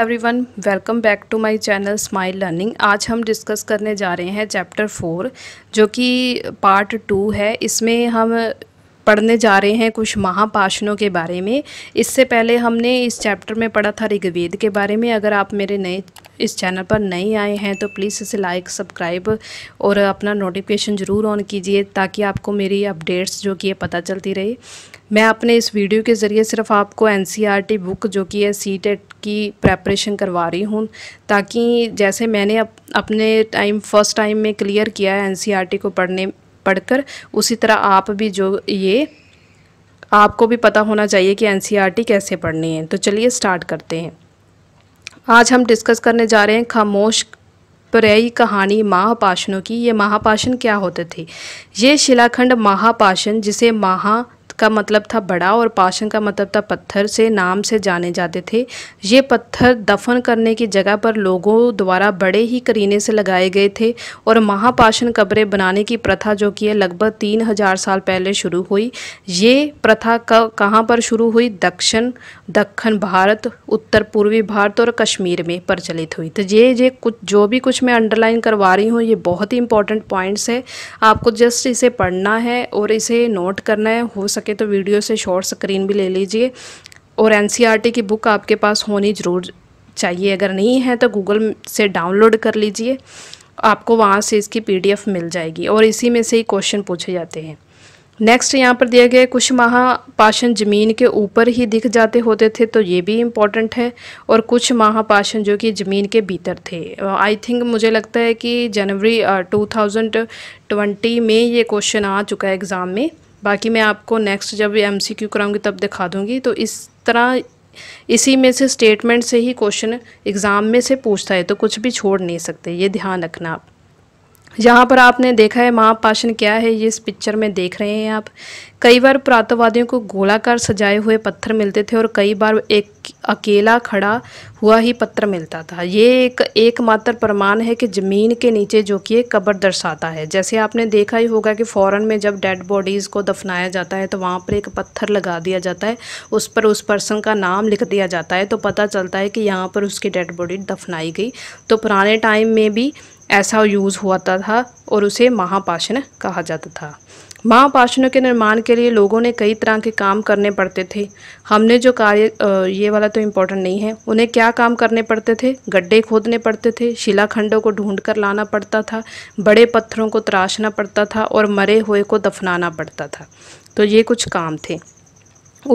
everyone welcome back to my channel smile learning आज हम discuss करने जा रहे हैं चैप्टर फोर जो कि पार्ट टू है इसमें हम पढ़ने जा रहे हैं कुछ महापाषणों के बारे में इससे पहले हमने इस चैप्टर में पढ़ा था ऋग्वेद के बारे में अगर आप मेरे नए इस चैनल पर नए आए हैं तो प्लीज़ इसे लाइक सब्सक्राइब और अपना नोटिफिकेशन ज़रूर ऑन कीजिए ताकि आपको मेरी अपडेट्स जो कि पता चलती रहे मैं अपने इस वीडियो के ज़रिए सिर्फ आपको एन बुक e जो कि है सी e e की प्रेपरेशन करवा रही हूँ ताकि जैसे मैंने अप, अपने टाइम फ़र्स्ट टाइम में क्लियर किया है एन को पढ़ने पढ़कर उसी तरह आप भी जो ये आपको भी पता होना चाहिए कि एन कैसे पढ़नी है तो चलिए स्टार्ट करते हैं आज हम डिस्कस करने जा रहे हैं खामोश पर्यायी कहानी महापाषणों की ये महापाषण क्या होते थे ये शिलाखंड महापाषण जिसे महा का मतलब था बड़ा और पाषण का मतलब था पत्थर से नाम से जाने जाते थे ये पत्थर दफन करने की जगह पर लोगों द्वारा बड़े ही करीने से लगाए गए थे और महापाषण कब्रें बनाने की प्रथा जो कि है लगभग तीन हजार साल पहले शुरू हुई ये प्रथा कहाँ पर शुरू हुई दक्षिण दक्षिण भारत उत्तर पूर्वी भारत और कश्मीर में प्रचलित हुई तो ये ये कुछ जो भी कुछ मैं अंडरलाइन करवा रही हूँ ये बहुत ही इंपॉर्टेंट पॉइंट्स है आपको जस्ट इसे पढ़ना है और इसे नोट करना है हो सके सके तो वीडियो से शॉर्ट स्क्रीन भी ले लीजिए और एन e की बुक आपके पास होनी ज़रूर चाहिए अगर नहीं है तो गूगल से डाउनलोड कर लीजिए आपको वहाँ से इसकी पीडीएफ मिल जाएगी और इसी में से ही क्वेश्चन पूछे जाते हैं नेक्स्ट यहाँ पर दिया गया कुछ महापाशन ज़मीन के ऊपर ही दिख जाते होते थे तो ये भी इम्पॉर्टेंट है और कुछ माह जो कि ज़मीन के भीतर थे आई थिंक मुझे लगता है कि जनवरी 2020 में ये क्वेश्चन आ चुका है एग्ज़ाम में बाकी मैं आपको नेक्स्ट जब एम सी क्यू कराऊँगी तब दिखा दूँगी तो इस तरह इसी में से स्टेटमेंट से ही क्वेश्चन एग्ज़ाम में से पूछता है तो कुछ भी छोड़ नहीं सकते ये ध्यान रखना आप यहाँ पर आपने देखा है महापाषण क्या है ये इस पिक्चर में देख रहे हैं आप कई बार प्रातवादियों को गोलाकार सजाए हुए पत्थर मिलते थे और कई बार एक अकेला खड़ा हुआ ही पत्र मिलता था ये एक एकमात्र प्रमाण है कि ज़मीन के नीचे जो कि एक कब्र दर्शाता है जैसे आपने देखा ही होगा कि फ़ौरन में जब डेड बॉडीज़ को दफनाया जाता है तो वहाँ पर एक पत्थर लगा दिया जाता है उस पर उस पर्सन का नाम लिख दिया जाता है तो पता चलता है कि यहाँ पर उसकी डेड बॉडी दफनाई गई तो पुराने टाइम में भी ऐसा यूज़ हुआ था और उसे महापाषण कहा जाता था महाउपासनों के निर्माण के लिए लोगों ने कई तरह के काम करने पड़ते थे हमने जो कार्य ये वाला तो इम्पोर्टेंट नहीं है उन्हें क्या काम करने पड़ते थे गड्ढे खोदने पड़ते थे शिलाखंडों को ढूंढ कर लाना पड़ता था बड़े पत्थरों को तराशना पड़ता था और मरे हुए को दफनाना पड़ता था तो ये कुछ काम थे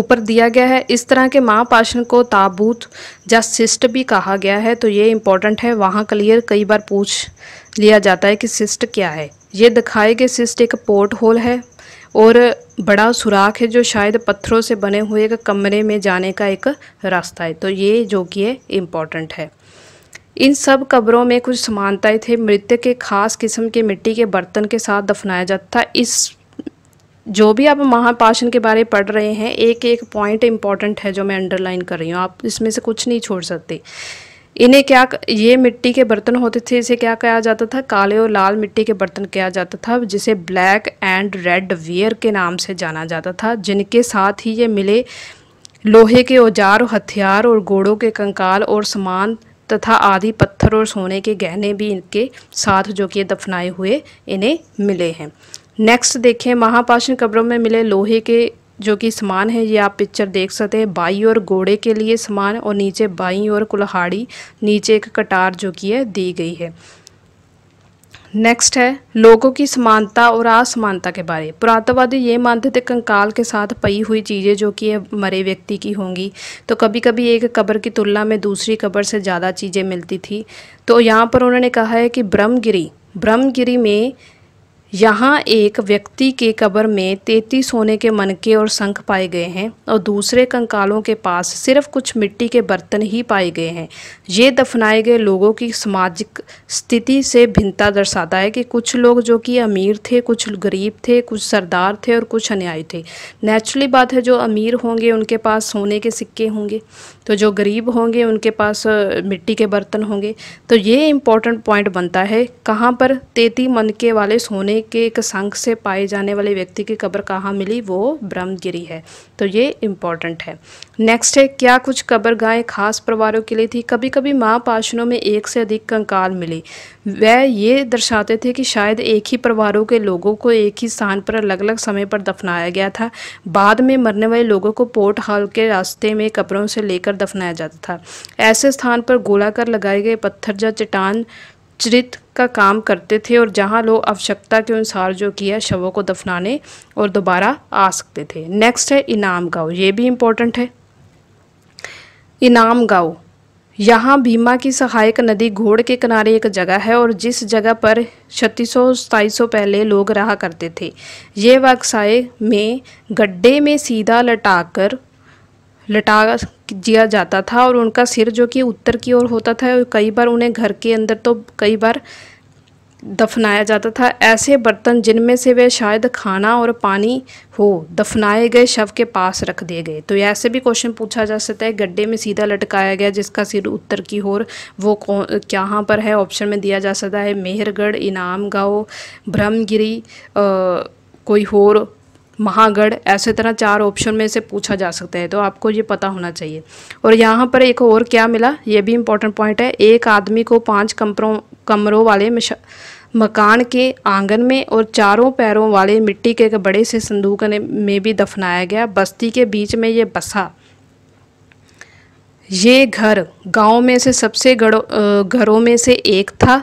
ऊपर दिया गया है इस तरह के महापाषण को ताबूत या सिस्ट भी कहा गया है तो ये इम्पोर्टेंट है वहाँ क्लियर कई बार पूछ लिया जाता है कि सिस्ट क्या है ये दिखाए गए सिस्ट एक पोर्ट होल है और बड़ा सुराख है जो शायद पत्थरों से बने हुए एक कमरे में जाने का एक रास्ता है तो ये जो कि है इम्पॉर्टेंट है इन सब कब्रों में कुछ समानताएं थे मृत्यु के खास किस्म के मिट्टी के बर्तन के साथ दफनाया जाता था इस जो भी आप महापाषण के बारे में पढ़ रहे हैं एक एक पॉइंट इम्पॉर्टेंट है जो मैं अंडरलाइन कर रही हूँ आप इसमें से कुछ नहीं छोड़ सकते इन्हें क्या ये मिट्टी के बर्तन होते थे इसे क्या कहा जाता था काले और लाल मिट्टी के बर्तन कहा जाता था जिसे ब्लैक एंड रेड वियर के नाम से जाना जाता था जिनके साथ ही ये मिले लोहे के औजार हथियार और घोड़ों के कंकाल और सामान तथा आदि पत्थर और सोने के गहने भी इनके साथ जो कि दफनाए हुए इन्हें मिले हैं नेक्स्ट देखें महापाषण कब्रों में मिले लोहे के जो कि समान है ये आप पिक्चर देख सकते हैं बाई और घोड़े के लिए समान और नीचे बाई और कुल्हाड़ी नीचे एक कटार जो कि है दी गई है नेक्स्ट है लोगों की समानता और असमानता के बारे पुरातवादी ये मानते थे कंकाल के साथ पई हुई चीज़ें जो कि मरे व्यक्ति की होंगी तो कभी कभी एक कब्र की तुलना में दूसरी कब्र से ज़्यादा चीज़ें मिलती थी तो यहाँ पर उन्होंने कहा है कि ब्रह्मगिरी ब्रह्मगिरी में यहाँ एक व्यक्ति के कब्र में तैतीस सोने के मनके और शंख पाए गए हैं और दूसरे कंकालों के पास सिर्फ कुछ मिट्टी के बर्तन ही पाए गए हैं ये दफनाए गए लोगों की सामाजिक स्थिति से भिन्नता दर्शाता है कि कुछ लोग जो कि अमीर थे कुछ गरीब थे कुछ सरदार थे और कुछ अन्यायी थे नेचुरली बात है जो अमीर होंगे उनके पास सोने के सिक्के होंगे तो जो गरीब होंगे उनके पास मिट्टी के बर्तन होंगे तो ये इम्पोर्टेंट पॉइंट बनता है कहाँ पर तेती मनके वाले सोने के एक संघ से पाए जाने वाले व्यक्ति की कब्र कहाँ मिली वो ब्रह्मगिरी है तो ये इम्पॉर्टेंट है नेक्स्ट है क्या कुछ कब्र गायें खास परिवारों के लिए थी कभी कभी महापाशनों में एक से अधिक कंकाल मिली वह ये दर्शाते थे कि शायद एक ही परिवारों के लोगों को एक ही स्थान पर अलग अलग समय पर दफनाया गया था बाद में मरने वाले लोगों को पोर्ट हॉल के रास्ते में कब्रों से लेकर दफनाया जाता था ऐसे स्थान पर गोलाकार लगाए गए पत्थर या चट्टान चरित का काम करते थे और जहां लोग आवश्यकता के अनुसार जो किया शवों को दफनाने और दोबारा आ सकते थे नेक्स्ट है इनाम गाँव ये भी इम्पोर्टेंट है इनाम गाँव यहाँ भीमा की सहायक नदी घोड़ के किनारे एक जगह है और जिस जगह पर छत्तीस सौ पहले लोग रहा करते थे ये व्यवसाय में गड्ढे में सीधा लटाकर लटा जिया जाता था और उनका सिर जो कि उत्तर की ओर होता था और कई बार उन्हें घर के अंदर तो कई बार दफनाया जाता था ऐसे बर्तन जिनमें से वे शायद खाना और पानी हो दफनाए गए शव के पास रख दिए गए तो ऐसे भी क्वेश्चन पूछा जा सकता है गड्ढे में सीधा लटकाया गया जिसका सिर उत्तर की ओर वो कौन कहाँ पर है ऑप्शन में दिया जा सकता है मेहरगढ़ इनाम गाँव ब्रह्मगिरी कोई होर महागढ़ ऐसे तरह चार ऑप्शन में से पूछा जा सकता है तो आपको ये पता होना चाहिए और यहाँ पर एक और क्या मिला ये भी इम्पोर्टेंट पॉइंट है एक आदमी को पाँच कमरों कमरों वाले मकान के आंगन में और चारों पैरों वाले मिट्टी के एक बड़े से संदूक में भी दफनाया गया बस्ती के बीच में ये बसा ये घर गांव में से सबसे घरों में से एक था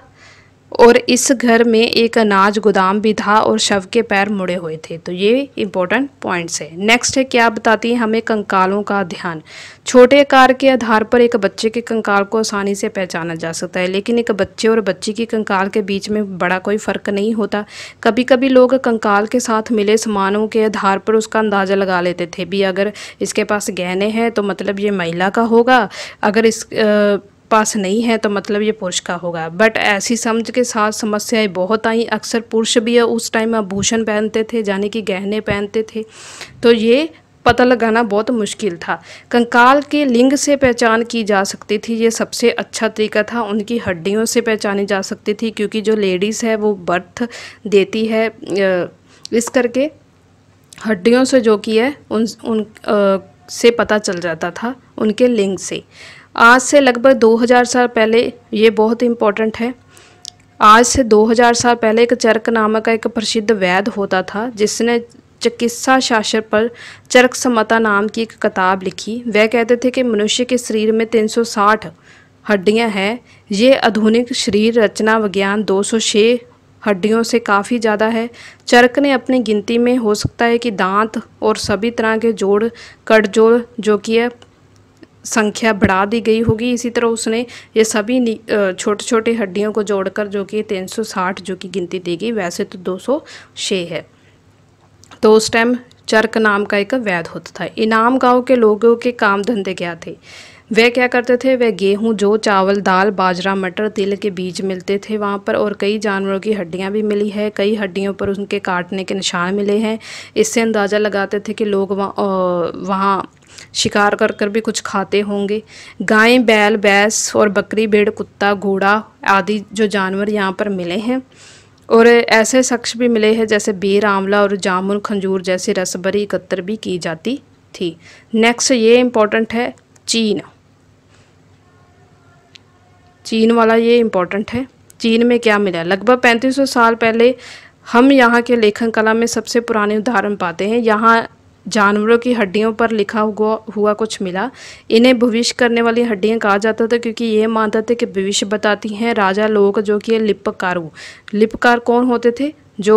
और इस घर में एक अनाज गोदाम भी था और शव के पैर मुड़े हुए थे तो ये इंपॉर्टेंट पॉइंट्स है नेक्स्ट है क्या बताती है हमें कंकालों का ध्यान छोटे आकार के आधार पर एक बच्चे के कंकाल को आसानी से पहचाना जा सकता है लेकिन एक बच्चे और बच्ची की कंकाल के बीच में बड़ा कोई फ़र्क नहीं होता कभी कभी लोग कंकाल के साथ मिले सामानों के आधार पर उसका अंदाज़ा लगा लेते थे भी अगर इसके पास गहने हैं तो मतलब ये महिला का होगा अगर इस आ, पास नहीं है तो मतलब ये पुरुष का होगा बट ऐसी समझ के साथ समस्याएं बहुत आई अक्सर पुरुष भी उस टाइम आभूषण पहनते थे यानी कि गहने पहनते थे तो ये पता लगाना बहुत मुश्किल था कंकाल के लिंग से पहचान की जा सकती थी ये सबसे अच्छा तरीका था उनकी हड्डियों से पहचानी जा सकती थी क्योंकि जो लेडीज़ है वो बर्थ देती है इस करके हड्डियों से जो की है उन उन आ, से पता चल जाता था उनके लिंग से आज से लगभग 2000 साल पहले ये बहुत इम्पोर्टेंट है आज से 2000 साल पहले एक चरक नामक का एक प्रसिद्ध वैद होता था जिसने चिकित्सा शास्त्र पर चरक समता नाम की एक किताब लिखी वह कहते थे कि मनुष्य के शरीर में 360 हड्डियां हैं ये आधुनिक शरीर रचना विज्ञान 206 हड्डियों से काफ़ी ज़्यादा है चरक ने अपनी गिनती में हो सकता है कि दांत और सभी तरह के जोड़ कटजोड़ जो कि है संख्या बढ़ा दी गई होगी इसी तरह उसने ये सभी छोटे छोटे हड्डियों को जोड़कर जो कि 360 जो कि गिनती दी गई वैसे तो 206 है तो उस टाइम चर्क नाम का एक वैध होता था इनाम गांव के लोगों के काम धंधे क्या थे वे क्या करते थे वे गेहूँ जो चावल दाल बाजरा मटर तिल के बीज मिलते थे वहाँ पर और कई जानवरों की हड्डियाँ भी मिली है कई हड्डियों पर उनके काटने के निशान मिले हैं इससे अंदाज़ा लगाते थे कि लोग वहाँ वहाँ शिकार कर कर भी कुछ खाते होंगे गाय बैल बैंस और बकरी भेड़ कुत्ता घोड़ा आदि जो जानवर यहाँ पर मिले हैं और ऐसे शख्स भी मिले हैं जैसे बेर आंवला और जामुन खंजूर जैसे रसबरी इकत्र भी की जाती थी नेक्स्ट ये इम्पोर्टेंट है चीन चीन वाला ये इम्पोर्टेंट है चीन में क्या मिला लगभग पैंतीस साल पहले हम यहाँ के लेखन कला में सबसे पुराने उदाहरण पाते हैं यहाँ जानवरों की हड्डियों पर लिखा हुआ हुआ कुछ मिला इन्हें भविष्य करने वाली हड्डियाँ कहा जाता था क्योंकि ये मानते थे कि भविष्य बताती हैं राजा लोग जो कि लिपकार लिपकार कौन होते थे जो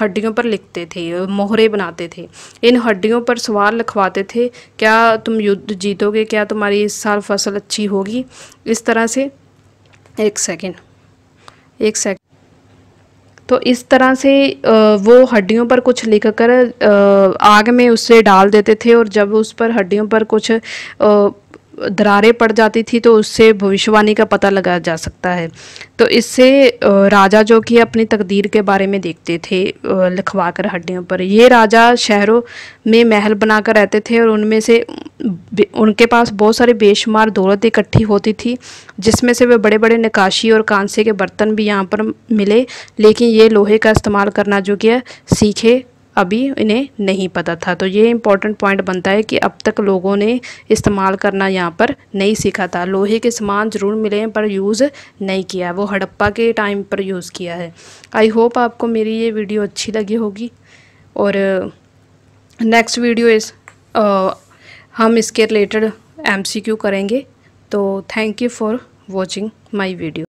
हड्डियों पर लिखते थे मोहरे बनाते थे इन हड्डियों पर सवाल लिखवाते थे क्या तुम युद्ध जीतोगे क्या तुम्हारी इस साल फसल अच्छी होगी इस तरह से एक सेकेंड एक सेकेंड तो इस तरह से वो हड्डियों पर कुछ लिख कर आग में उसे डाल देते थे और जब उस पर हड्डियों पर कुछ दरारें पड़ जाती थी तो उससे भविष्यवाणी का पता लगाया जा सकता है तो इससे राजा जो कि अपनी तकदीर के बारे में देखते थे लिखवा कर हड्डियों पर ये राजा शहरों में महल बनाकर रहते थे और उनमें से उनके पास बहुत सारे बेशुमार दौलत इकट्ठी होती थी जिसमें से वे बड़े बड़े नकाशी और कांसे के बर्तन भी यहाँ पर मिले लेकिन ये लोहे का इस्तेमाल करना जो कि सीखे अभी इन्हें नहीं पता था तो ये इंपॉर्टेंट पॉइंट बनता है कि अब तक लोगों ने इस्तेमाल करना यहाँ पर नहीं सीखा था लोहे के सामान ज़रूर मिले हैं पर यूज़ नहीं किया वो हड़प्पा के टाइम पर यूज़ किया है आई होप आपको मेरी ये वीडियो अच्छी लगी होगी और नेक्स्ट वीडियो इस हम इसके रिलेटेड एम करेंगे तो thank you for watching my video